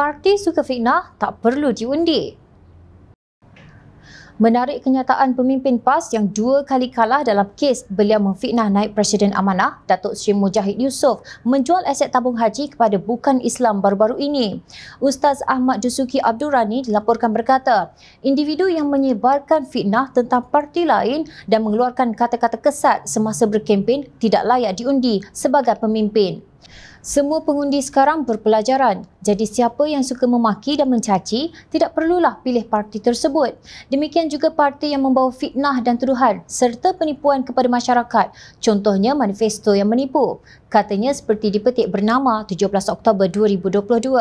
parti suka fitnah tak perlu diundi. Menarik kenyataan pemimpin PAS yang dua kali kalah dalam kes beliau memfitnah naib Presiden Amanah, Datuk Sri Mujahid Yusof, menjual aset tabung haji kepada bukan Islam baru-baru ini. Ustaz Ahmad Dusuki Abdul Rani dilaporkan berkata, individu yang menyebarkan fitnah tentang parti lain dan mengeluarkan kata-kata kesat semasa berkempen tidak layak diundi sebagai pemimpin. Semua pengundi sekarang berpelajaran. Jadi siapa yang suka memaki dan mencaci, tidak perlulah pilih parti tersebut. Demikian juga parti yang membawa fitnah dan tuduhan serta penipuan kepada masyarakat. Contohnya manifesto yang menipu. Katanya seperti dipetik bernama 17 Oktober 2022.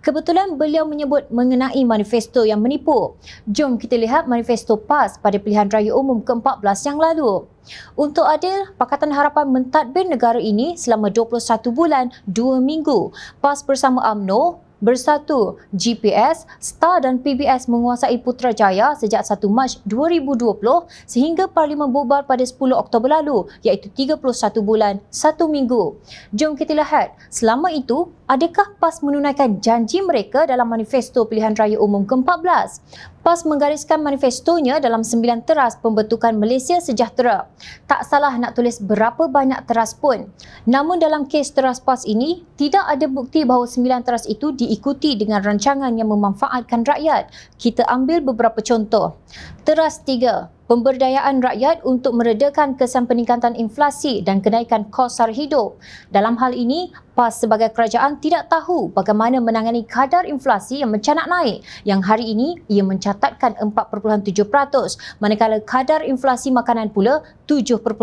Kebetulan beliau menyebut mengenai manifesto yang menipu. Jom kita lihat manifesto PAS pada pilihan raya umum ke-14 yang lalu. Untuk adil, Pakatan Harapan mentadbir negara ini selama 21 bulan 2 minggu PAS bersama AMNO Bersatu, GPS, STAR dan PBS menguasai Putrajaya sejak 1 Mac 2020 sehingga Parlimen bubar pada 10 Oktober lalu iaitu 31 bulan 1 minggu. Jom kita lihat, selama itu adakah PAS menunaikan janji mereka dalam manifesto pilihan raya umum ke-14? PAS menggariskan manifestonya dalam sembilan teras pembentukan Malaysia Sejahtera. Tak salah nak tulis berapa banyak teras pun. Namun dalam kes teras PAS ini, tidak ada bukti bahawa sembilan teras itu diikuti dengan rancangan yang memanfaatkan rakyat. Kita ambil beberapa contoh. Teras pemberdayaan rakyat untuk meredakan kesan peningkatan inflasi dan kenaikan kos sar hidup. Dalam hal ini, PAS sebagai kerajaan tidak tahu bagaimana menangani kadar inflasi yang mencanak naik yang hari ini ia mencatatkan 4.7% manakala kadar inflasi makanan pula 7.2%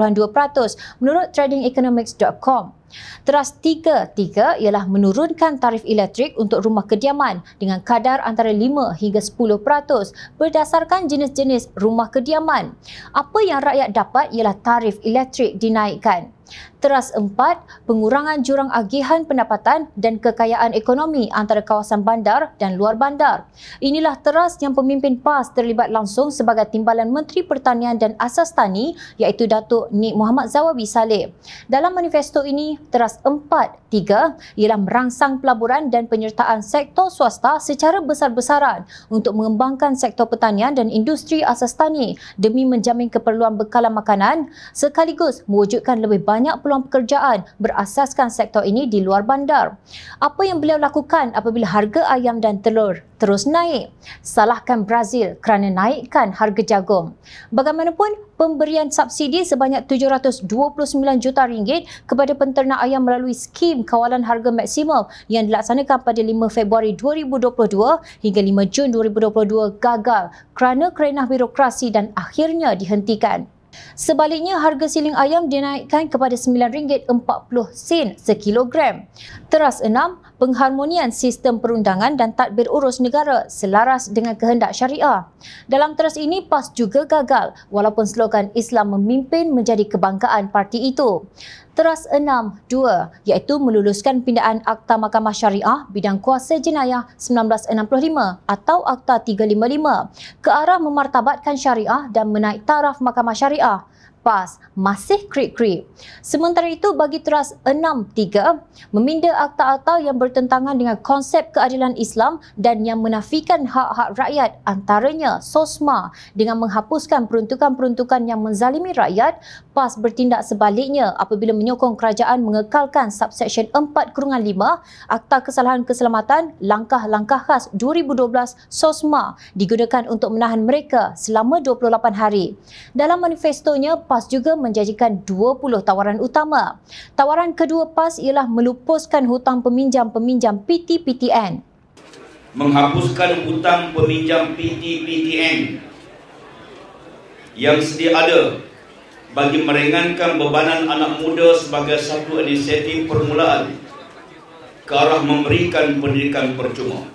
menurut tradingeconomics.com. Teras tiga ialah menurunkan tarif elektrik untuk rumah kediaman dengan kadar antara 5 hingga 10% berdasarkan jenis-jenis rumah kediaman. Apa yang rakyat dapat ialah tarif elektrik dinaikkan teras Empat pengurangan jurang agihan pendapatan dan kekayaan ekonomi antara kawasan bandar dan luar bandar. Inilah teras yang pemimpin PAS terlibat langsung sebagai Timbalan Menteri Pertanian dan Asas Tani iaitu Datuk Nik Muhammad Zawawi Saleh. Dalam manifesto ini, teras Empat Tiga ialah merangsang pelaburan dan penyertaan sektor swasta secara besar-besaran untuk mengembangkan sektor pertanian dan industri asas tani demi menjamin keperluan bekalan makanan sekaligus mewujudkan lebih banyak peluang peluang pekerjaan berasaskan sektor ini di luar bandar. Apa yang beliau lakukan apabila harga ayam dan telur terus naik? Salahkan Brazil kerana naikkan harga jagung. Bagaimanapun, pemberian subsidi sebanyak 729 juta ringgit kepada penternak ayam melalui skim kawalan harga maksimal yang dilaksanakan pada 5 Februari 2022 hingga 5 Jun 2022 gagal kerana kerenah birokrasi dan akhirnya dihentikan. Sebaliknya, harga siling ayam dinaikkan kepada RM9.40 sekilogram. Teras enam, pengharmonian sistem perundangan dan tadbir urus negara selaras dengan kehendak syariah. Dalam teras ini, PAS juga gagal walaupun slogan Islam memimpin menjadi kebanggaan parti itu teras 6.2 iaitu meluluskan pindaan Akta Mahkamah Syariah Bidang Kuasa Jenayah 1965 atau Akta 355 ke arah memartabatkan syariah dan menaik taraf Mahkamah Syariah. PAS masih krik-krik. Sementara itu bagi teras 6.3 meminda akta-akta yang bertentangan dengan konsep keadilan Islam dan yang menafikan hak-hak rakyat antaranya SOSMA dengan menghapuskan peruntukan-peruntukan yang menzalimi rakyat, PAS bertindak sebaliknya apabila menyokong kerajaan mengekalkan subseksyen 4 kurungan 5 Akta Kesalahan Keselamatan Langkah-Langkah Khas 2012 SOSMA digunakan untuk menahan mereka selama 28 hari. Dalam manifestonya, PAS juga menjanjikan 20 tawaran utama. Tawaran kedua PAS ialah melupuskan hutang peminjam-peminjam PTPTN. Menghapuskan hutang peminjam PTPTN yang sedia ada bagi meringankan bebanan anak muda sebagai satu inisiatif permulaan ke arah memberikan pendidikan percuma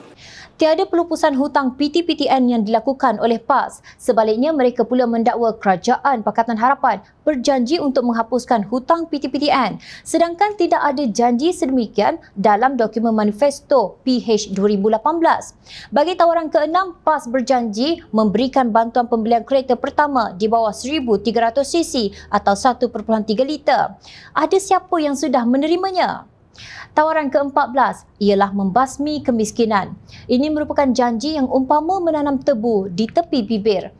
tiada pelupusan hutang PTPTN yang dilakukan oleh PAS. Sebaliknya, mereka pula mendakwa Kerajaan Pakatan Harapan berjanji untuk menghapuskan hutang PTPTN. Sedangkan tidak ada janji sedemikian dalam dokumen manifesto PH 2018. Bagi tawaran ke keenam, PAS berjanji memberikan bantuan pembelian kereta pertama di bawah 1,300cc atau 1.3 liter. Ada siapa yang sudah menerimanya? Tawaran ke-14 ialah membasmi kemiskinan. Ini merupakan janji yang umpama menanam tebu di tepi bibir.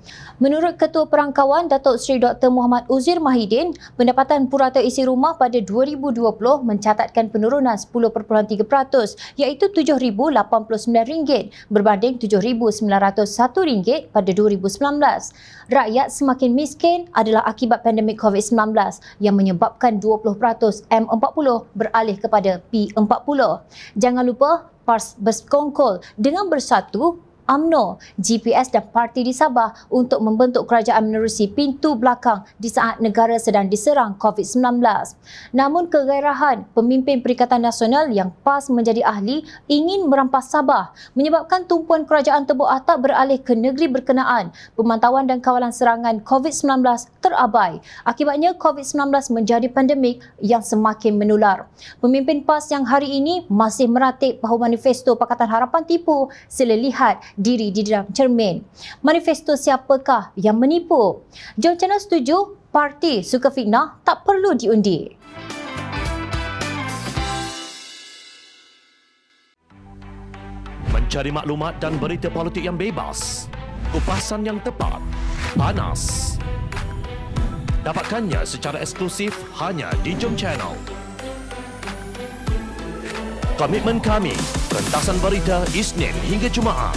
Menurut Ketua Perangkawan Datuk Seri Dr. Muhammad Uzir Mahidin, pendapatan purata isi rumah pada 2020 mencatatkan penurunan 10.3% iaitu RM7,089 berbanding RM7,901 pada 2019. Rakyat semakin miskin adalah akibat pandemik COVID-19 yang menyebabkan 20% M40 beralih kepada pada P40. Jangan lupa Pars berkongkol dengan bersatu AMNO, GPS dan Parti di Sabah untuk membentuk kerajaan menerusi pintu belakang di saat negara sedang diserang COVID-19. Namun kegairahan pemimpin Perikatan Nasional yang PAS menjadi ahli ingin merampas Sabah menyebabkan tumpuan kerajaan tebuk atap beralih ke negeri berkenaan. Pemantauan dan kawalan serangan COVID-19 terabai. Akibatnya COVID-19 menjadi pandemik yang semakin menular. Pemimpin PAS yang hari ini masih meratik bahawa manifesto Pakatan Harapan tipu sila lihat diri di dalam cermin. Manifesto siapakah yang menipu? John channel setuju parti suka fitnah tak perlu diundi. Mencari maklumat dan berita politik yang bebas. Kupasan yang tepat. Panas. Dapatkannya secara eksklusif hanya di Jom Channel. Komitmen kami, rentasan berita Isnin hingga Jumaat